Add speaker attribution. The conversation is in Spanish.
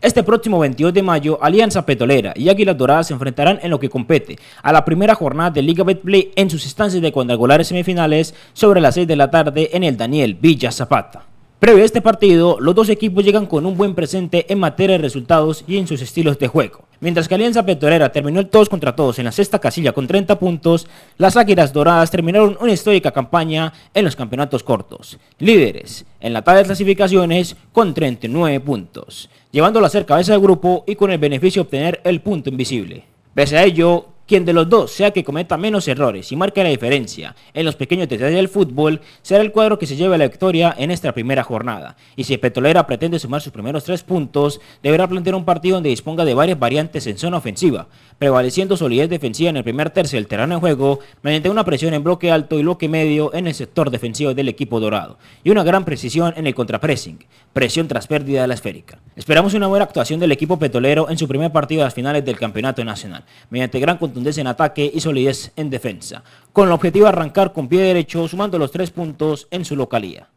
Speaker 1: Este próximo 22 de mayo, Alianza Petrolera y Águilas Doradas se enfrentarán en lo que compete a la primera jornada de Liga Betplay en sus instancias de cuadrangulares semifinales sobre las 6 de la tarde en el Daniel Villa Zapata. Previo a este partido, los dos equipos llegan con un buen presente en materia de resultados y en sus estilos de juego. Mientras que Alianza Petrolera terminó el todos contra todos en la sexta casilla con 30 puntos, las Águilas Doradas terminaron una histórica campaña en los campeonatos cortos, líderes en la tabla de clasificaciones con 39 puntos, llevándola a ser cabeza de grupo y con el beneficio de obtener el punto invisible. Pese a ello, quien de los dos sea que cometa menos errores y marque la diferencia en los pequeños detalles del fútbol será el cuadro que se lleve la victoria en esta primera jornada. Y si Petrolera pretende sumar sus primeros tres puntos, deberá plantear un partido donde disponga de varias variantes en zona ofensiva, prevaleciendo solidez defensiva en el primer tercio del terreno de juego mediante una presión en bloque alto y bloque medio en el sector defensivo del equipo dorado y una gran precisión en el contrapressing, presión tras pérdida de la esférica. Esperamos una buena actuación del equipo petrolero en su primer partido de las finales del Campeonato Nacional, mediante gran contundencia en ataque y solidez en defensa, con el objetivo de arrancar con pie derecho sumando los tres puntos en su localía.